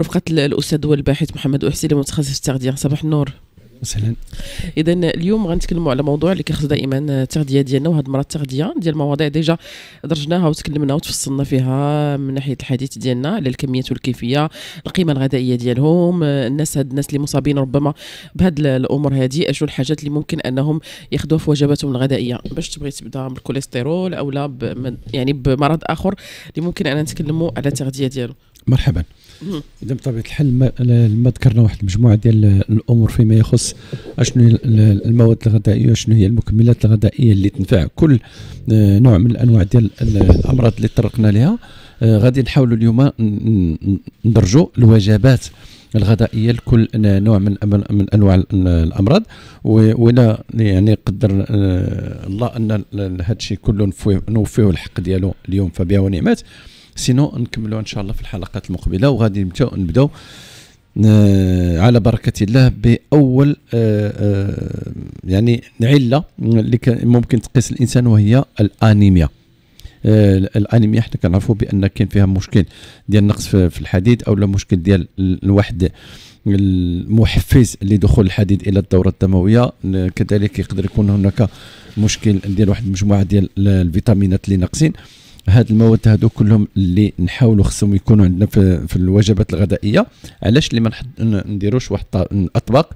رفقة الأستاذ والباحث محمد المتخصص في التغذية صباح النور مثلا اذا اليوم غنتكلموا على موضوع اللي كيخص دائما التغذيه ديالنا وهاد المره التغذيه ديال المواضيع ديجا درجناها وتكلمنا وتفصلنا فيها من ناحيه الحديث ديالنا على الكميات والكيفيه القيمه الغذائيه ديالهم الناس هاد الناس اللي مصابين ربما بهاد الامور هادي اشنو الحاجات اللي ممكن انهم ياخذوها في وجباتهم الغذائيه باش تبغي تبدا بالكوليسترول او لا يعني بمرض اخر اللي ممكن انا نتكلموا على التغذيه ديالو مرحبا اذا بطبيعه الحال ما ذكرنا واحد المجموعه ديال الامور فيما يخص اشنو المواد الغذائيه وشنو هي المكملات الغذائيه اللي تنفع كل آه، نوع من الانواع ديال الامراض اللي طرقنا لها آه، غادي نحاولوا اليوم ندرجوا الوجبات الغذائيه لكل نوع من من انواع الامراض ولا يعني قدر آه، الله ان هذا الشيء كله نوفيه الحق ديالو اليوم فبها ونعمات سينو نكملوا ان شاء الله في الحلقات المقبله وغادي نبداو على بركة الله بأول آه، آه، يعني علة اللي ممكن تقيس الإنسان وهي الأنيميا آه، الانيميا حنا كنعرفوا بان كاين فيها مشكل ديال نقص في الحديد او مشكل ديال الواحد المحفز لدخول الحديد الى الدوره الدمويه كذلك يقدر يكون هناك مشكل ديال واحد المجموعه ديال الفيتامينات اللي ناقصين هاد المواد هادو كلهم اللي نحاولوا خصهم يكونوا عندنا في, في الوجبات الغذائيه علاش اللي ما نديروش واحد الاطباق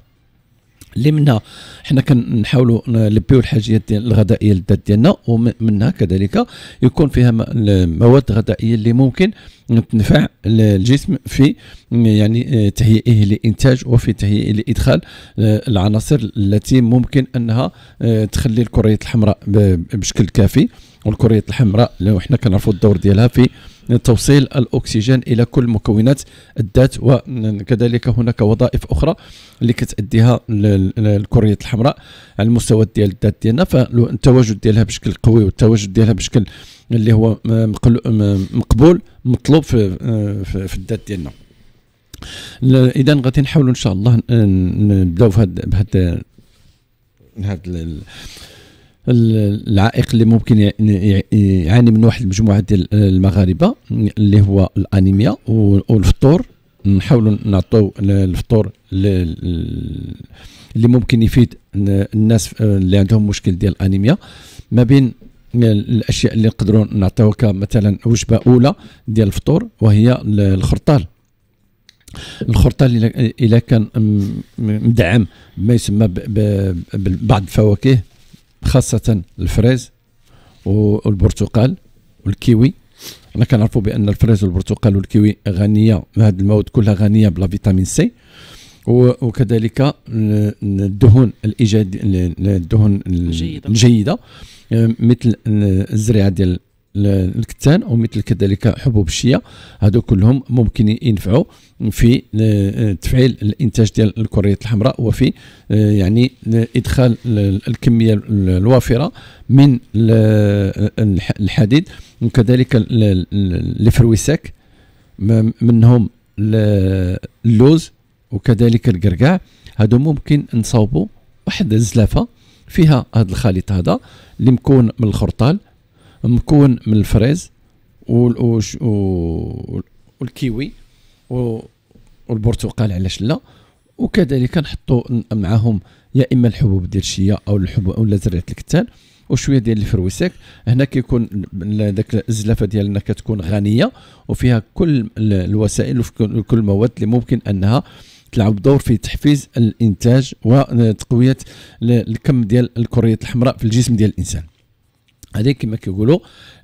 اللي منها حنا كنحاولوا نلبيو الحاجيات ديال الغذائيه للذات ديالنا ومنها كذلك يكون فيها مواد غذائيه اللي ممكن تنفع الجسم في يعني آه، تهيئه لانتاج وفي تهيئه لادخال آه، العناصر التي ممكن انها آه، تخلي الكريات الحمراء بشكل كافي والكريات الحمراء لو حنا كنعرفوا الدور ديالها في توصيل الاكسجين الى كل مكونات الذات وكذلك هناك وظائف اخرى اللي كتاديها الكريات الحمراء على المستوى ديال الذات ديالنا فالتواجد ديالها بشكل قوي والتواجد ديالها بشكل اللي هو مقبول مطلوب في في الذات ديالنا اذا غادي نحاولوا ان شاء الله نبداو بهذا بهذا هذا العائق اللي ممكن يعاني من واحد المجموعه ديال المغاربه اللي هو الانيميا والفطور نحاولوا نعطوا الفطور اللي ممكن يفيد الناس آه، اللي عندهم مشكل ديال الانيميا ما بين الاشياء اللي نقدروا نعطيوها كمثلا وجبه اولى ديال الفطور وهي الخرطال الخرطال الى كان مدعم ما يسمى ببعض الفواكه خاصه الفريز والبرتقال والكيوي انا كنعرفوا بان الفريز والبرتقال والكيوي غنيه هذه المواد كلها غنيه بلا فيتامين سي وكذلك الدهون الايجاد الدهون الجيده, الجيدة مثل الزريعه ديال الكتان ومثل كذلك حبوب الشيا هادو كلهم ممكن ينفعوا في آه، آه، تفعيل الانتاج ديال الكريات الحمراء وفي آه، يعني ادخال الكميه الوافره من الحديد وكذلك الفرويساك منهم اللوز وكذلك القرقاع هادو ممكن نصاوبوا واحد الزلافه فيها هذا الخليط هذا اللي مكون من الخرطال مكون من الفريز والكيوي والبرتقال علاش لا وكذلك نحطوا معاهم يا اما الحبوب ديال الشيا او الحبوب ولا زريعه الكتان وشويه ديال الفرويسك هنا كيكون داك الزلافه ديالنا كتكون غنيه وفيها كل الوسائل وكل المواد اللي ممكن انها تلعب دور في تحفيز الانتاج وتقويه الكم ديال الكريات الحمراء في الجسم ديال الانسان هذه كما كيقولوا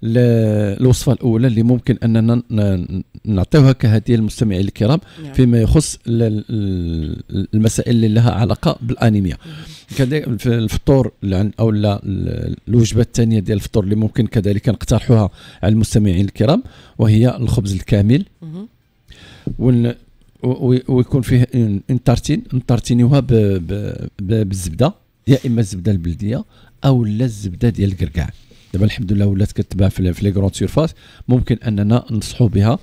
الوصفه الاولى اللي ممكن اننا نعطيوها كهديه للمستمعين الكرام نعم. فيما يخص المسائل اللي لها علاقه بالانيميا كذلك في الفطور او الوجبه الثانيه ديال الفطور اللي ممكن كذلك نقترحوها على المستمعين الكرام وهي الخبز الكامل ويكون فيه انترتين انترتينيوها بالزبده يا اما الزبده البلديه او الزبده ديال الكركاع دابا الحمد لله ولات كتباع في لي كروند سيرفاس ممكن اننا ننصحوا بها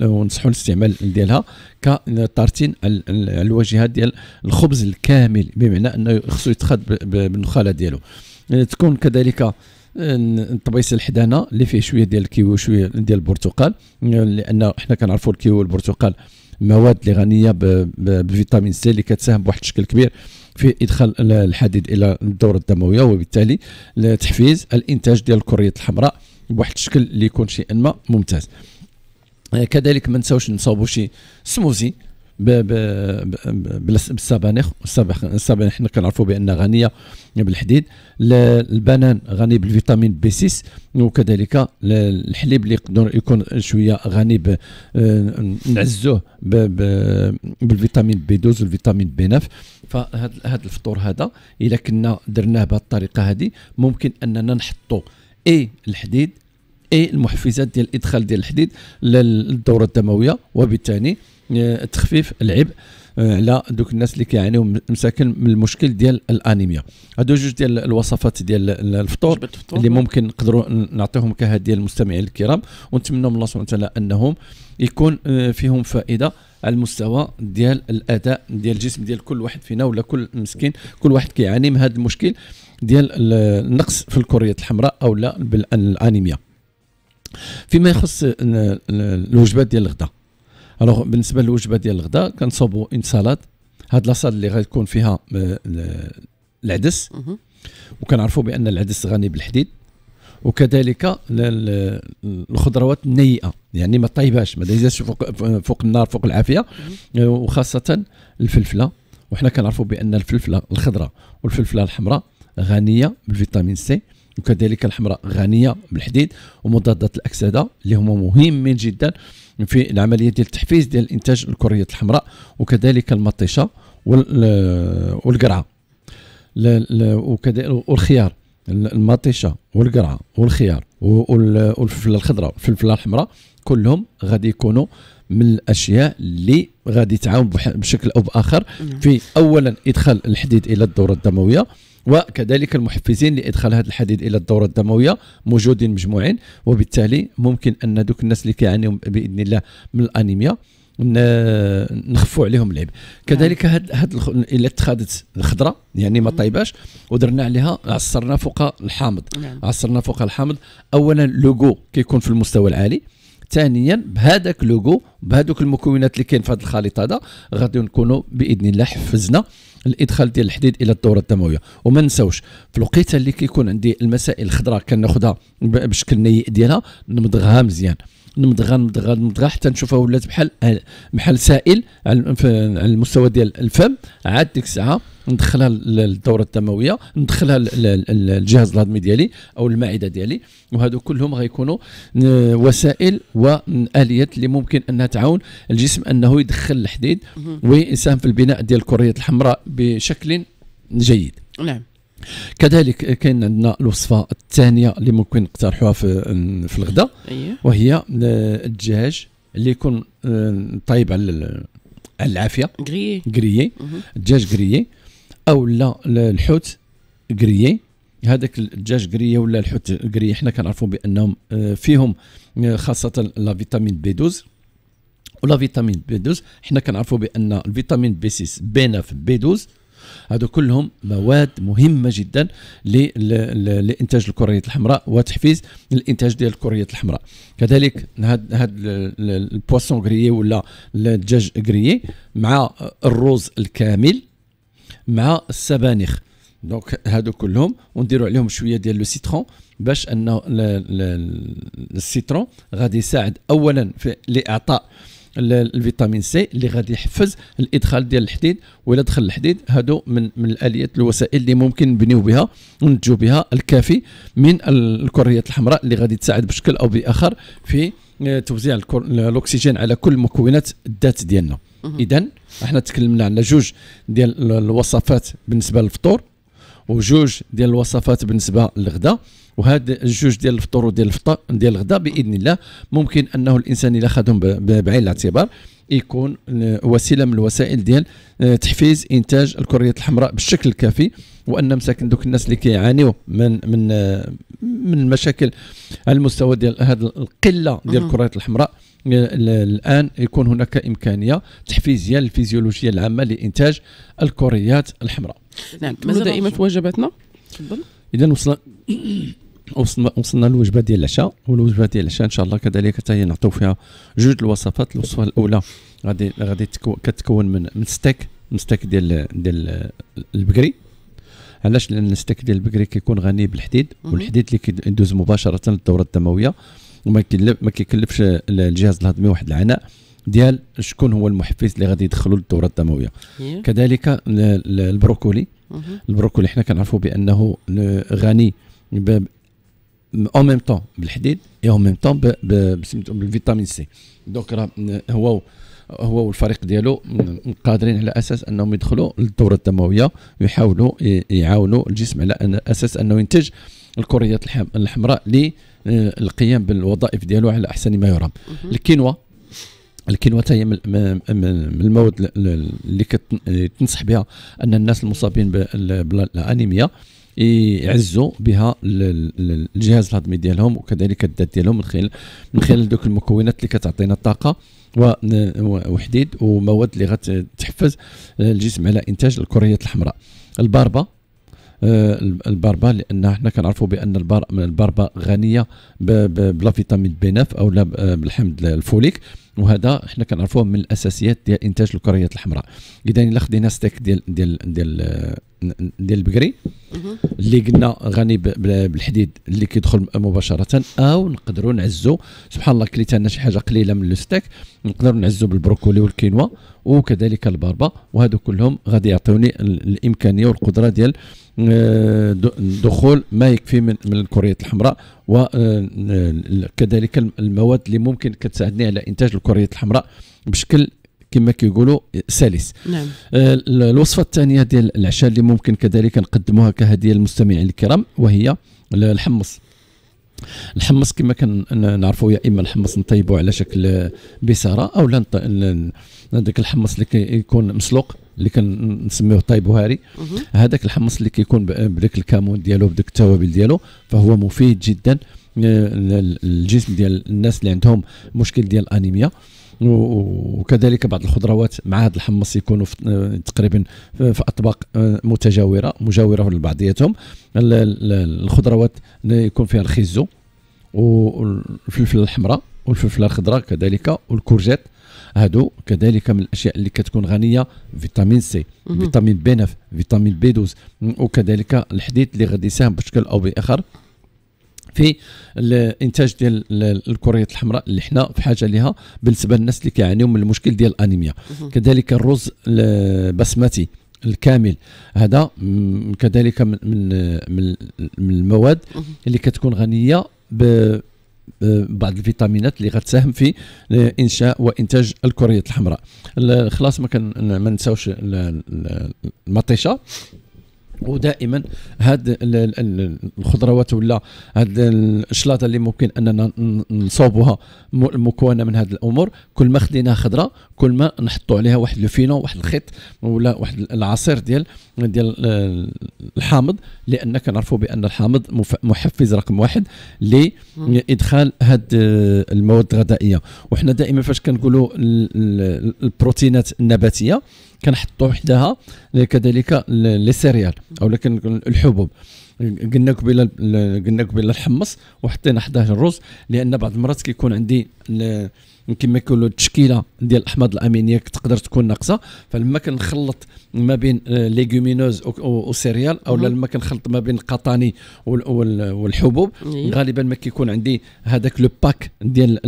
ونصحوا الاستعمال ديالها على الواجهه ديال الخبز الكامل بمعنى انه خصو يتخاد بالنخاله ديالو آه، تكون كذلك آه، الطبيس الحدانه اللي فيه شويه ديال الكيوي وشويه ديال البرتقال آه، لان حنا كنعرفوا الكيوي والبرتقال المواد اللي غنيه بفيتامين سي اللي كتساهم بواحد الشكل كبير في ادخال الحديد الى الدوره الدمويه وبالتالي تحفيز الانتاج ديال الكريات الحمراء بواحد الشكل اللي يكون شيئا ما ممتاز آه، كذلك ما نساوش نصاوبوا شي سموزي بالسبانخ السبانخ حنا كنعرفوا بان غنيه بالحديد البنان غني بالفيتامين بي 6 وكذلك الحليب اللي يقدر يكون شويه غني نعزوه بالفيتامين بي 12 والفيتامين بي 9 فهاد الفطور هذا الا كنا درناه بهذه الطريقه هذه ممكن اننا نحطوا اي الحديد اي المحفزات ديال ادخال ديال الحديد للدوره الدمويه وبالتالي آه، تخفيف العبء آه، على دوك الناس اللي كيعانيو مساكن من المشكل ديال الانيميا هادو جوج ديال الوصفات ديال الفطور اللي نعم. ممكن نقدروا نعطيهم كهديه للمستمعين الكرام ونتمنوا من الله سبحانه وتعالى انهم يكون آه، فيهم فائده على المستوى ديال الاداء ديال الجسم ديال كل واحد فينا ولا كل مسكين كل واحد كيعاني من هذا المشكل ديال النقص في الكريات الحمراء او لا بالانيميا فيما يخص الوجبات ديال الغداء الوغ بالنسبه للوجبه ديال الغداء كنصوبوا ان سالاد هاد لاصال اللي غيكون فيها آه، العدس وكنعرفوا بان العدس غني بالحديد وكذلك الخضروات النيئه يعني ما طيباش ما دايزاش فوق, فوق النار فوق العافيه آه، وخاصه الفلفله وحنا كنعرفوا بان الفلفله الخضراء والفلفله الحمراء غنيه بالفيتامين سي وكذلك الحمراء غنيه بالحديد ومضادات الاكسده اللي هما مهمين جدا في العمليه ديال التحفيز ديال انتاج الكريات الحمراء وكذلك المطيشه والقرعه والخيار المطيشه والقرعه والخيار والفلفله الخضراء والفلفله الحمراء كلهم غادي يكونوا من الاشياء اللي غادي تعاون بشكل او باخر في اولا ادخال الحديد الى الدوره الدمويه وكذلك المحفزين لادخال هذا الحديد الى الدوره الدمويه موجودين مجموعين وبالتالي ممكن ان دوك الناس اللي كيعانيو باذن الله من الانيميا نخفوا عليهم العيب كذلك نعم. هاد هاد الا اتخذت الخضره يعني ما طيباش ودرنا عليها عصرنا فوق الحامض نعم. عصرنا فوق الحامض اولا لوغو كيكون في المستوى العالي ثانيا بهذاك لوغو بهذوك المكونات اللي كاين في هذا الخليط هذا غادي نكونوا باذن الله حفزنا الادخال ديال الحديد الى الدوره الدمويه وما نساوش في الوقيته اللي كيكون عندي المسائل الخضراء كناخذها بشكل نيء ديالها نمضغها مزيان نمضغها نمضغها نمضغها حتى نشوفها ولات بحال بحال سائل على المستوى ديال الفم عاد ديك الساعه ندخلها للدوره الدمويه ندخلها للجهاز الهضمي ديالي او المعده ديالي وهذو كلهم غيكونوا وسائل واليات اللي ممكن انها تعاون الجسم انه يدخل الحديد ويساهم في البناء ديال الكريات الحمراء بشكل جيد نعم كذلك كاين عندنا الوصفه الثانيه اللي ممكن نقترحوها في في الغداء أيوه. وهي آه، الدجاج اللي يكون طيب على العافيه غريي غريي الدجاج غريي او لا الحوت غريي هذاك الدجاج قريه ولا الحوت قريه حنا كنعرفوا بانهم آه، فيهم خاصه لا فيتامين بي 12 ولا فيتامين بي 12 حنا كنعرفوا بان الفيتامين بي 6 بي 9 بي 12 هذو كلهم مواد مهمه جدا لانتاج الكريات الحمراء وتحفيز الانتاج ديال الكريات الحمراء كذلك هاد هاد البواسون غريي ولا الدجاج غريي مع الروز الكامل مع السبانخ دونك هادو كلهم ونديروا عليهم شويه ديال لو سيترون باش انه السيترون غادي يساعد اولا في لاعطاء الفيتامين سي اللي غادي يحفز الادخال ديال الحديد ولا دخل الحديد هادو من من الاليات الوسائل اللي ممكن نبنيو بها ونتجو بها الكافي من الكريات الحمراء اللي غادي تساعد بشكل او باخر في آه، توزيع الاكسجين على كل مكونات الذات ديالنا اذا احنا تكلمنا على جوج ديال الوصفات بالنسبه للفطور وجوج ديال الوصفات بالنسبه للغداء وهاد الجوج ديال الفطور وديال الفطا ديال الغداء باذن الله ممكن انه الانسان الا خدهم بعين الاعتبار يكون وسيله من الوسائل ديال آه، تحفيز انتاج الكريات الحمراء بالشكل الكافي وان مساكن دوك الناس اللي كيعانيوا من من آه، من المشاكل على المستوى ديال هذه القله ديال الكريات الحمراء آه، الان يكون هناك امكانيه تحفيزيه للفيزيولوجيا العامه لانتاج الكريات الحمراء نعم ماذا في وجباتنا تفضل اذا وصلنا وصلنا وصلنا للوجبه ديال العشاء والوجبه ديال العشاء ان شاء الله كذلك حتى نعطيو فيها جوج الوصفات الوصفه الاولى غادي غادي كتكون من من ستيك من ستيك ديال ديال البقري علاش لان الستيك ديال البقري كيكون غني بالحديد والحديد اللي كيدوز مباشره للدوره الدمويه وما ما كيكلفش الجهاز الهضمي واحد العناء ديال شكون هو المحفز اللي غادي يدخلوا للدوره الدمويه إيه. كذلك البروكولي البروكولي حنا كنعرفوا بانه غني اون ميم طون بالحديد اي اون ميم طون بالفيتامين سي دونك راه هو هو والفريق ديالو قادرين على اساس انهم يدخلوا للدوره الدمويه ويحاولوا يعاونوا الجسم على اساس انه ينتج الكريات الحمراء للقيام آه، بالوظائف ديالو على احسن ما يرام الكينوا الكينوا هي من المواد اللي كتنصح بها ان الناس المصابين بالانيميا يعزوا بها الجهاز الهضمي ديالهم وكذلك الذات ديالهم من خلال من خلال دوك المكونات اللي كتعطينا الطاقه وحديد ومواد اللي غتحفز آه، الجسم على انتاج الكريات الحمراء الباربه آه، الباربا لان حنا كنعرفوا بان الباربا غنيه بلا فيتامين بي 9 او آه، بالحمض الفوليك وهذا حنا كنعرفوه من الاساسيات ديال انتاج الكريات الحمراء اذا الا خدينا ستيك ديال ديال ديال ديال البكري اللي قلنا غني بالحديد اللي كيدخل مباشره او نقدروا نعزو سبحان الله كليت انا شي حاجه قليله من الستيك نقدروا نعزو بالبروكولي والكينوا وكذلك الباربا وهذو كلهم غادي يعطوني الامكانيه والقدره ديال آه، دخول ما يكفي من من الكريات الحمراء وكذلك آه، المواد اللي ممكن كتساعدني على انتاج الكريات الحمراء بشكل كما كيقولوا سلس نعم. آه، الوصفه الثانيه ديال العشاء اللي ممكن كذلك نقدموها كهديه للمستمعين الكرام وهي الحمص الحمص كما كنعرفوا يا اما الحمص نطيبوا على شكل بساره او طيب هذاك الحمص اللي كيكون مسلوق اللي كنسميوه طيب وهاري هذاك الحمص اللي كيكون بداك الكامون ديالو بداك التوابل ديالو فهو مفيد جدا آه، للجسم ديال الناس اللي عندهم مشكل ديال الانيميا وكذلك بعض الخضروات مع هذا الحمص يكونوا تقريبا في اطباق آه، متجاوره مجاوره لبعضياتهم الخضروات يكون فيها الخيزو والفلفله الحمراء والفلفله الخضراء كذلك والكورجيت هادو كذلك من الاشياء اللي كتكون غنيه فيتامين سي فيتامين بي 9 فيتامين بي 12 وكذلك الحديد اللي غادي يساهم بشكل او باخر في الانتاج ديال الكريات الحمراء اللي حنا بحاجه لها بالنسبه للناس اللي كيعانيو من المشكل ديال الانيميا كذلك الرز البسمتي الكامل هذا كذلك من من من المواد اللي كتكون غنيه ب بعض الفيتامينات اللي غتساهم في انشاء وانتاج الكريات الحمراء خلاص ما كان ما نساوش المطيشه ودائما هاد الخضروات ولا هاد الشلاطه اللي ممكن اننا نصوبوها مكونه من هاد الامور كل ما خديناها خضراء كل ما نحطوا عليها واحد الفينو واحد الخيط ولا واحد العصير ديال ديال الحامض لان كنعرفوا بان الحامض محفز رقم واحد لادخال هاد المواد الغذائيه وحنا دائما فاش كنقولوا البروتينات النباتيه كنحطو حداها كذلك لي سيريال او الحبوب قلنا قبيله قلنا قبيله الحمص وحطينا حداه الرز لان بعض المرات كيكون عندي يمكن ما يكون التشكيله ديال الاحماض الامينيك تقدر تكون ناقصه فلما كنخلط ما بين ليغومينوز آه، وسيريال او لما كنخلط ما بين القطاني والحبوب إيه. غالبا ما كيكون عندي هذاك لو باك ديال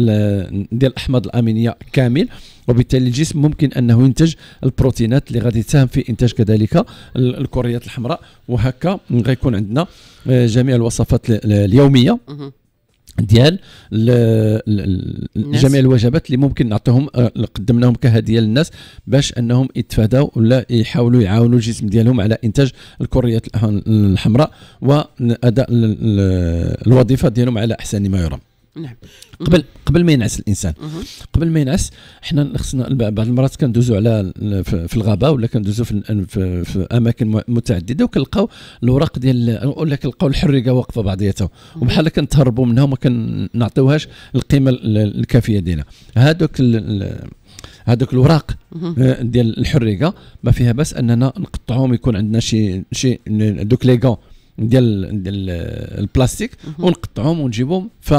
ديال الاحماض الامينيه كامل وبالتالي الجسم ممكن انه ينتج البروتينات اللي غادي تساهم في انتاج كذلك الكريات الحمراء وهكا غيكون عندنا آه، جميع الوصفات اليوميه ديال جميع الوجبات اللي ممكن نعطيهم آه، قدمناهم كهديه للناس باش انهم يتفاداو ولا يحاولوا يعاونوا الجسم ديالهم على انتاج الكريات الحمراء واداء الوظيفه ديالهم على احسن ما يرام نعم قبل قبل ما ينعس الانسان قبل ما ينعس حنا خصنا بعض المرات كندوزو على في الغابه ولا كندوزو في, في, في اماكن متعدده وكنلقاو الاوراق ديال ولا كنلقاو الحريقه واقفه بعضياتها وبحال كنتهربوا منها وما كنعطيوهاش القيمه الكافيه ديالها هذوك هذوك الوراق آه، ديال الحريقه ما فيها بس اننا نقطعهم يكون عندنا شي شي دوك لي ديال ديال البلاستيك ونقطعهم ونجيبهم ف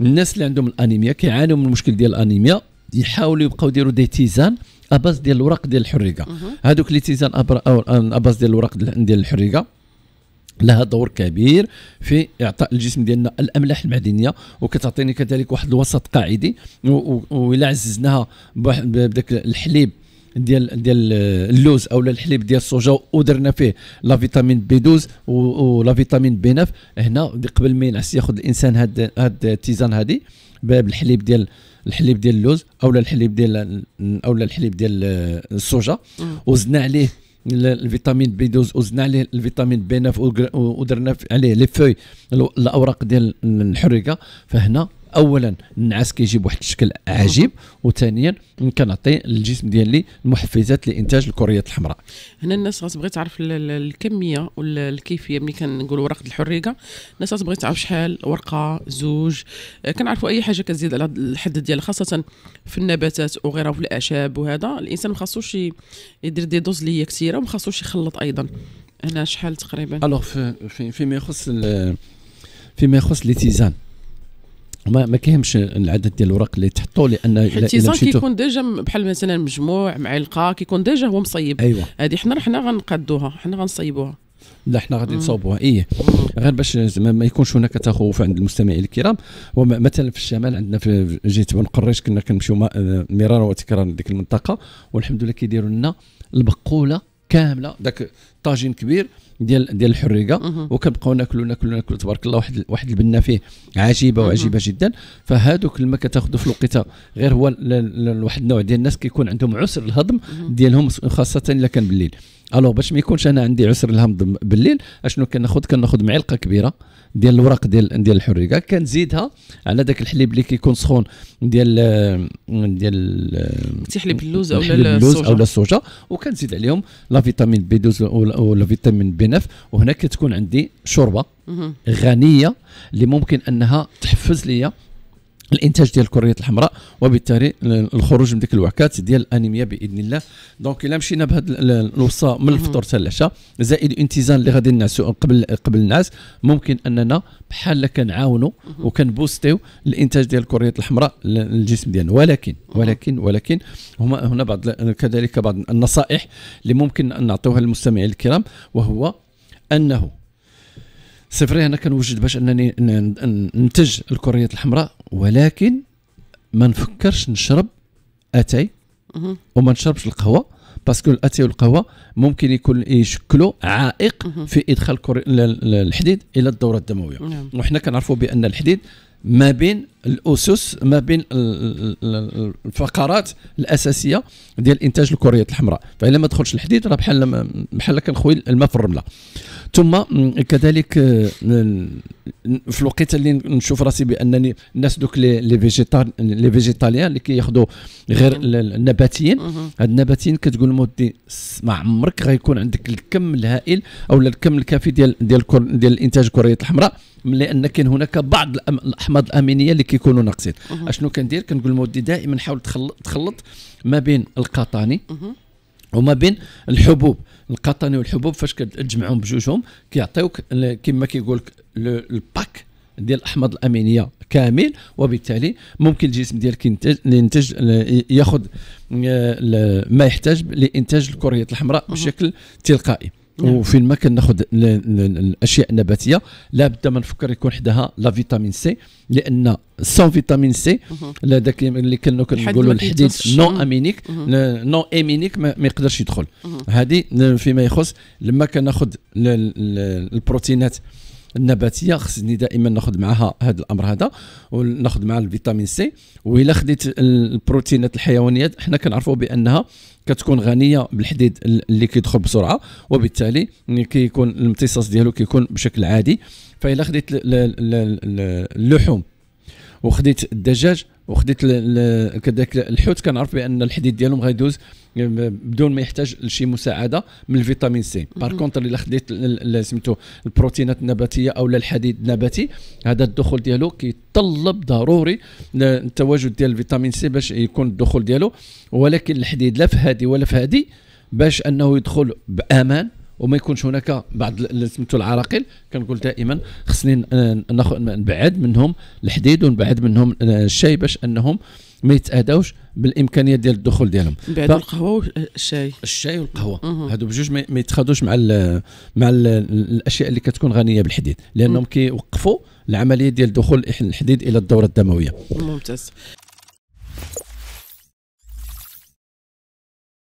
الناس اللي عندهم الانيميا كيعانوا من المشكل ديال الانيميا يحاولوا يبقاو يديروا دي تيزان اباز ديال الوراق ديال الحريقه هذوك لي تيزان اباز ديال الوراق ديال الحريقه لها دور كبير في اعطاء الجسم ديالنا الاملاح المعدنيه وكتعطيني كذلك واحد الوسط قاعدي والا عززناها بداك الحليب ديال ديال اللوز او الحليب ديال الصوجه ودرنا فيه لا فيتامين بي 12 ولا فيتامين بي 9 هنا قبل ما ينعس ياخذ الانسان هاد هاد التيزان هادي بالحليب ديال الحليب ديال اللوز او الحليب ديال او الحليب ديال الصوجه وزدنا عليه الفيتامين بي 12 وزدنا عليه الفيتامين بي 9 ودرنا عليه لي فوي الاوراق ديال الحريقه فهنا اولا النعاس كيجي بواحد الشكل عجيب وثانيا كنعطي الجسم ديالي المحفزات لانتاج الكريات الحمراء هنا الناس غتبغي تعرف الكميه والكيفيه ملي كنقول ورقه الحريقه الناس غتبغي تعرف شحال ورقه زوج آه، كنعرفوا اي حاجه كتزيد على الحد ديالها خاصه في النباتات وغيرها وفي الاعشاب وهذا الانسان ما خاصوش يدير دي دوز اللي هي كثيره وما خاصوش يخلط ايضا هنا شحال تقريبا الوغ فيما يخص فيما يخص لي تيزان ما ما كيهمش العدد ديال الاوراق اللي تحطوا لان مشيتو كيكون ديجا بحال مثلا مجموع معلقه كيكون ديجا هو مصيب ايوا هذه حنا حنا غنقادوها حنا غنصيبوها لا حنا غادي نصوبوها ايه غير باش زعما ما يكونش هناك تخوف عند المستمعين الكرام ومثلا في الشمال عندنا في جهه بن قريش كنا كنمشيو آه، مرارا وتكرارا لديك المنطقه والحمد لله كيديروا لنا البقوله كامله داك طاجين كبير ديال ديال الحريقه وكنبقاو ناكلو ناكلو ناكلو تبارك الله واحد واحد البنه فيه عجيبه وعجيبه جدا فهذوك لما كتاخذوا في الوقيته غير هو واحد النوع ديال الناس كيكون عندهم عسر الهضم ديالهم خاصه الا كان بالليل الو باش ما يكونش انا عندي عسر الهضم بالليل اشنو كناخذ كناخذ معلقه كبيره ديال الوراق ديال ديال الحريقه كنزيدها على داك الحليب اللي كيكون سخون ديال ديال تحليب اللوز او اللوز او السوجا وكنزيد عليهم لا فيتامين بي 12 ولا فيتامين بي 9 وهنا كتكون عندي شوربه غنيه اللي ممكن انها تحفز ليا الانتاج ديال الكريات الحمراء وبالتالي الخروج من ديك الوعكات ديال الانيميا باذن الله دونك الا مشينا بهذا الوصى من الفطور حتى العشاء زائد الانتزان اللي غادي نعسو قبل قبل النعاس ممكن اننا بحال كنعاونوا وكنبوستيو الانتاج ديال الكريات الحمراء للجسم ديالنا ولكن ولكن ولكن هما هنا بعض كذلك بعض النصائح اللي ممكن ان نعطيوها للمستمعين الكرام وهو انه سي فري انا كنوجد باش انني ننتج الكريات الحمراء ولكن ما نفكرش نشرب اتاي وما نشربش القهوه باسكو الاتاي والقهوه ممكن يكون يشكلوا عائق في ادخال الحديد الى الدوره الدمويه نعم. وحنا كنعرفوا بان الحديد ما بين الاسس ما بين الفقرات الاساسيه ديال انتاج الكريات الحمراء فإذا ما دخلش الحديد راه بحال بحال كنخوي الماء في الرمله ثم كذلك آه، في الوقت اللي نشوف راسي بانني الناس دوك لي فيجيتال لي فيجيتاليان اللي كياخذوا غير نعم. النباتيين هاد النباتيين كتقول مودي ما عمرك غيكون عندك الكم الهائل او الكم الكافي ديال ديال ديال الانتاج الكريات الحمراء لان كاين هناك بعض الاحماض الامينيه اللي كيكونوا ناقصين اشنو كندير كنقول مودي دائما حاول تخلط تخلط ما بين القطاني وما بين الحبوب القطني والحبوب فاش كتجمعهم بجوجهم كيعطيوك كما كيقول لك الباك ديال الاحماض الامينيه كامل وبالتالي ممكن الجسم ديالك ينتج ينتج ياخذ آه، ما يحتاج لانتاج الكريات الحمراء بشكل تلقائي نعم. وفين ما كناخذ الاشياء النباتيه لابد ما نفكر يكون حداها لا فيتامين سي لان سون فيتامين سي هذاك اللي كنا كنقولوا الحديد نون امينيك نون امينيك ما يقدرش يدخل هذه فيما يخص لما كناخذ البروتينات النباتيه خصني دائما ناخذ معها هذا الامر هذا وناخذ معها الفيتامين سي والا خديت البروتينات الحيوانيات حنا كنعرفوا بانها كتكون غنيه بالحديد اللي كيدخل بسرعه وبالتالي كيكون الامتصاص ديالو كيكون بشكل عادي فإلا خديت اللحوم وخديت الدجاج وخديت كذاك الحوت كنعرف بان الحديد ديالهم غيدوز بدون ما يحتاج لشي مساعده من الفيتامين سي بار كونتر الا خديت سميتو البروتينات النباتيه او الحديد النباتي هذا الدخول ديالو كيتطلب ضروري التواجد ديال الفيتامين سي باش يكون الدخول ديالو ولكن الحديد لا في هذه ولا في هذه باش انه يدخل بامان وما يكونش هناك بعض سميتو العراقيل كنقول دائما خصني نبعد منهم الحديد ونبعد منهم الشاي باش انهم ما يتاداوش بالامكانيه ديال الدخول ديالهم بعد ف... القهوه والشاي الشاي والقهوه هادو بجوج ما يتخادوش مع الـ مع الـ الاشياء اللي كتكون غنيه بالحديد لانهم كيوقفوا العمليه ديال دخول الحديد الى الدوره الدمويه ممتاز